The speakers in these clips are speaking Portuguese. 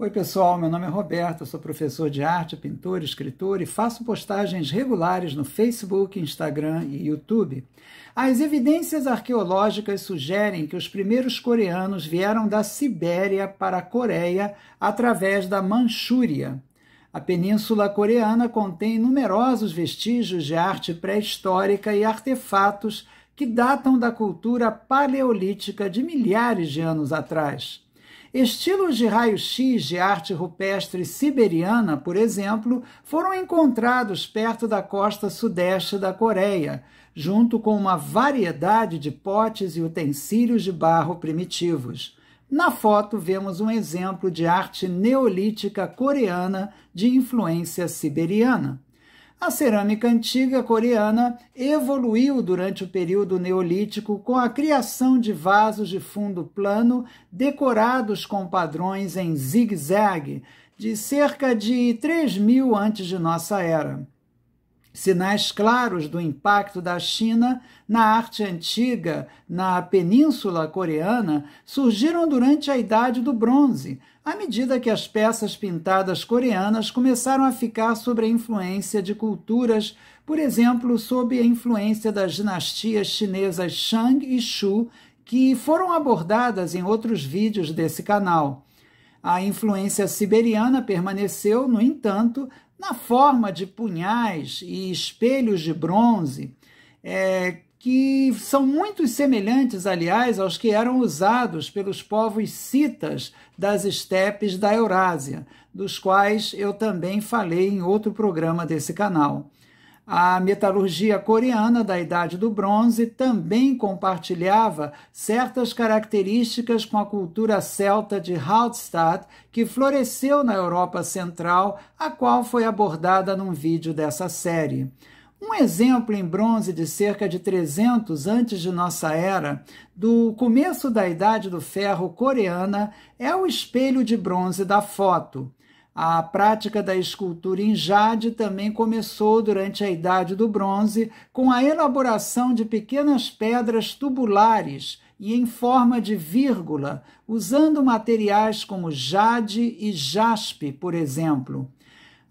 Oi, pessoal, meu nome é Roberto, sou professor de arte, pintor, escritor e faço postagens regulares no Facebook, Instagram e YouTube. As evidências arqueológicas sugerem que os primeiros coreanos vieram da Sibéria para a Coreia através da Manchúria. A península coreana contém numerosos vestígios de arte pré-histórica e artefatos que datam da cultura paleolítica de milhares de anos atrás. Estilos de raio-x de arte rupestre siberiana, por exemplo, foram encontrados perto da costa sudeste da Coreia, junto com uma variedade de potes e utensílios de barro primitivos. Na foto, vemos um exemplo de arte neolítica coreana de influência siberiana. A cerâmica antiga coreana evoluiu durante o período neolítico com a criação de vasos de fundo plano decorados com padrões em zigue-zague de cerca de 3000 antes de nossa era. Sinais claros do impacto da China na arte antiga na península coreana surgiram durante a Idade do Bronze, à medida que as peças pintadas coreanas começaram a ficar sob a influência de culturas, por exemplo, sob a influência das dinastias chinesas Shang e Shu, que foram abordadas em outros vídeos desse canal. A influência siberiana permaneceu, no entanto, na forma de punhais e espelhos de bronze, é, que são muito semelhantes, aliás, aos que eram usados pelos povos citas das estepes da Eurásia, dos quais eu também falei em outro programa desse canal. A metalurgia coreana da Idade do Bronze também compartilhava certas características com a cultura celta de Hallstatt, que floresceu na Europa Central, a qual foi abordada num vídeo dessa série. Um exemplo em bronze de cerca de 300 antes de nossa era, do começo da Idade do Ferro coreana, é o espelho de bronze da foto. A prática da escultura em jade também começou durante a Idade do Bronze com a elaboração de pequenas pedras tubulares e em forma de vírgula, usando materiais como jade e jaspe, por exemplo.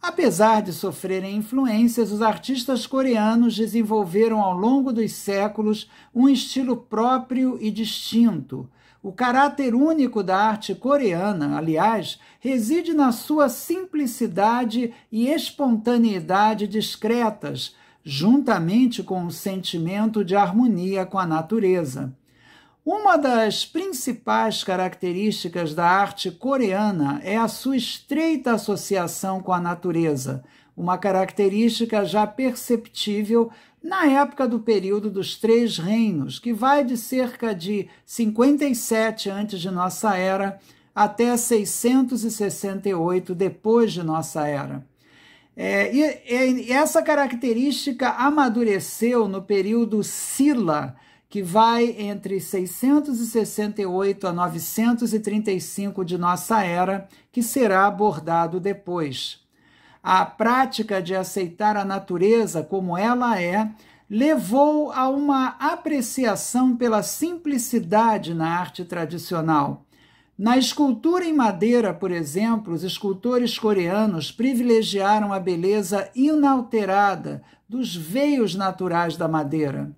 Apesar de sofrerem influências, os artistas coreanos desenvolveram ao longo dos séculos um estilo próprio e distinto, o caráter único da arte coreana, aliás, reside na sua simplicidade e espontaneidade discretas, juntamente com o sentimento de harmonia com a natureza. Uma das principais características da arte coreana é a sua estreita associação com a natureza, uma característica já perceptível na época do período dos Três Reinos, que vai de cerca de 57 antes de nossa era até 668 depois de nossa era. É, e, e, essa característica amadureceu no período Sila, que vai entre 668 a 935 de nossa era, que será abordado depois a prática de aceitar a natureza como ela é levou a uma apreciação pela simplicidade na arte tradicional. Na escultura em madeira, por exemplo, os escultores coreanos privilegiaram a beleza inalterada dos veios naturais da madeira.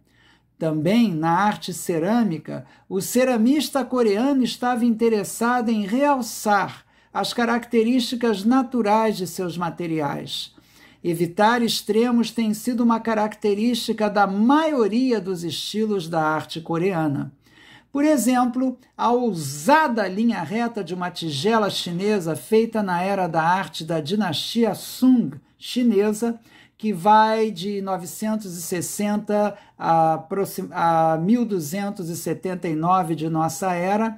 Também na arte cerâmica, o ceramista coreano estava interessado em realçar as características naturais de seus materiais. Evitar extremos tem sido uma característica da maioria dos estilos da arte coreana. Por exemplo, a ousada linha reta de uma tigela chinesa feita na era da arte da dinastia Sung chinesa, que vai de 960 a, 1279 de nossa era,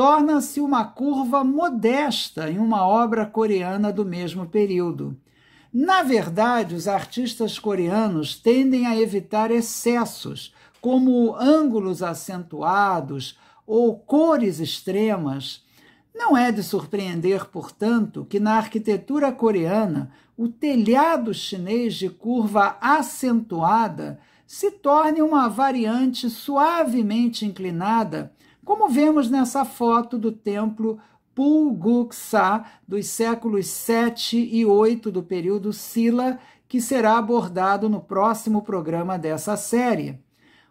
torna-se uma curva modesta em uma obra coreana do mesmo período. Na verdade, os artistas coreanos tendem a evitar excessos, como ângulos acentuados ou cores extremas. Não é de surpreender, portanto, que na arquitetura coreana o telhado chinês de curva acentuada se torne uma variante suavemente inclinada como vemos nessa foto do templo Pulguksa dos séculos 7 e 8 do período Silla, que será abordado no próximo programa dessa série.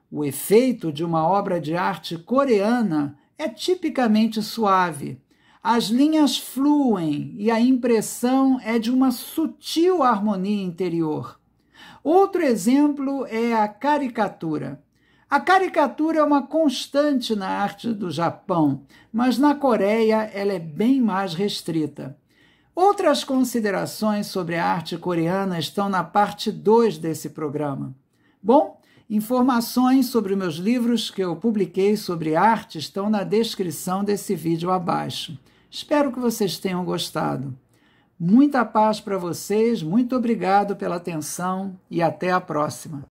O efeito de uma obra de arte coreana é tipicamente suave. As linhas fluem e a impressão é de uma sutil harmonia interior. Outro exemplo é a caricatura. A caricatura é uma constante na arte do Japão, mas na Coreia ela é bem mais restrita. Outras considerações sobre a arte coreana estão na parte 2 desse programa. Bom, informações sobre meus livros que eu publiquei sobre arte estão na descrição desse vídeo abaixo. Espero que vocês tenham gostado. Muita paz para vocês, muito obrigado pela atenção e até a próxima.